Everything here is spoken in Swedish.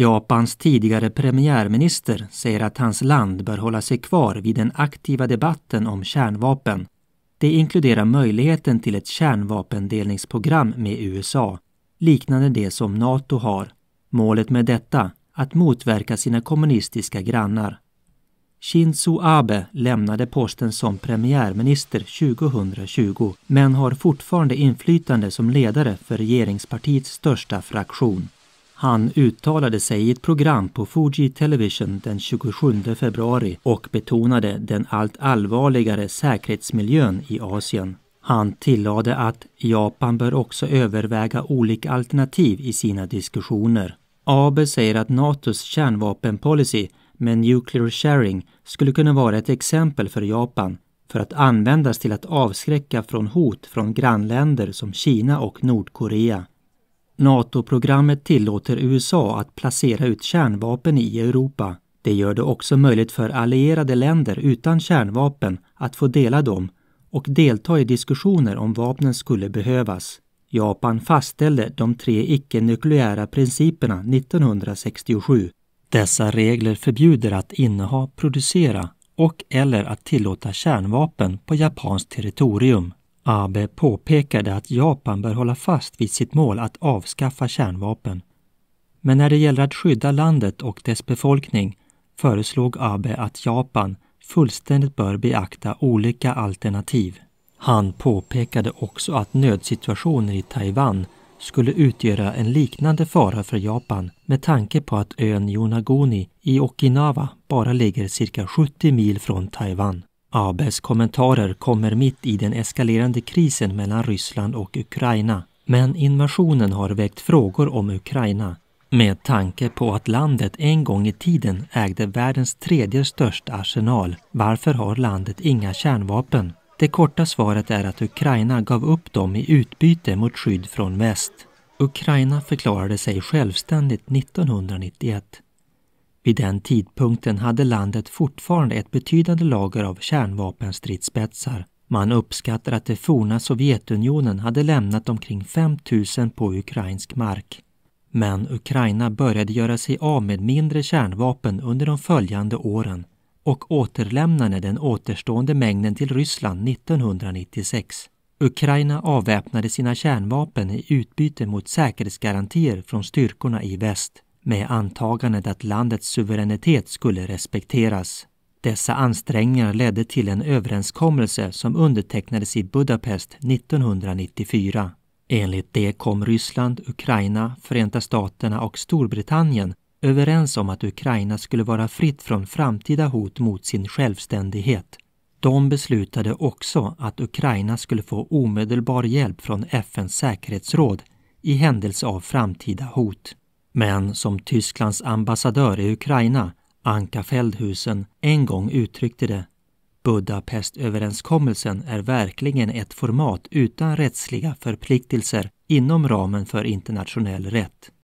Japans tidigare premiärminister säger att hans land bör hålla sig kvar vid den aktiva debatten om kärnvapen. Det inkluderar möjligheten till ett kärnvapendelningsprogram med USA, liknande det som Nato har. Målet med detta, att motverka sina kommunistiska grannar. Shinzo Abe lämnade posten som premiärminister 2020 men har fortfarande inflytande som ledare för regeringspartiets största fraktion. Han uttalade sig i ett program på Fuji Television den 27 februari och betonade den allt allvarligare säkerhetsmiljön i Asien. Han tillade att Japan bör också överväga olika alternativ i sina diskussioner. Abe säger att NATOs kärnvapenpolicy med nuclear sharing skulle kunna vara ett exempel för Japan för att användas till att avskräcka från hot från grannländer som Kina och Nordkorea. NATO-programmet tillåter USA att placera ut kärnvapen i Europa. Det gör det också möjligt för allierade länder utan kärnvapen att få dela dem och delta i diskussioner om vapnen skulle behövas. Japan fastställde de tre icke-nukleära principerna 1967. Dessa regler förbjuder att inneha, producera och eller att tillåta kärnvapen på japanskt territorium. Abe påpekade att Japan bör hålla fast vid sitt mål att avskaffa kärnvapen. Men när det gäller att skydda landet och dess befolkning föreslog Abe att Japan fullständigt bör beakta olika alternativ. Han påpekade också att nödsituationer i Taiwan skulle utgöra en liknande fara för Japan med tanke på att ön Yonaguni i Okinawa bara ligger cirka 70 mil från Taiwan. Abes kommentarer kommer mitt i den eskalerande krisen mellan Ryssland och Ukraina. Men invasionen har väckt frågor om Ukraina med tanke på att landet en gång i tiden ägde världens tredje största arsenal, varför har landet inga kärnvapen? Det korta svaret är att Ukraina gav upp dem i utbyte mot skydd från väst. Ukraina förklarade sig självständigt 1991. Vid den tidpunkten hade landet fortfarande ett betydande lager av kärnvapenstridsspetsar. Man uppskattar att det forna Sovjetunionen hade lämnat omkring 5000 på ukrainsk mark. Men Ukraina började göra sig av med mindre kärnvapen under de följande åren och återlämnade den återstående mängden till Ryssland 1996. Ukraina avväpnade sina kärnvapen i utbyte mot säkerhetsgarantier från styrkorna i väst med antagandet att landets suveränitet skulle respekteras. Dessa ansträngningar ledde till en överenskommelse som undertecknades i Budapest 1994. Enligt det kom Ryssland, Ukraina, Förenta Staterna och Storbritannien överens om att Ukraina skulle vara fritt från framtida hot mot sin självständighet. De beslutade också att Ukraina skulle få omedelbar hjälp från FNs säkerhetsråd i händelse av framtida hot. Men som Tysklands ambassadör i Ukraina, Anka Feldhusen, en gång uttryckte det Budapestöverenskommelsen är verkligen ett format utan rättsliga förpliktelser inom ramen för internationell rätt.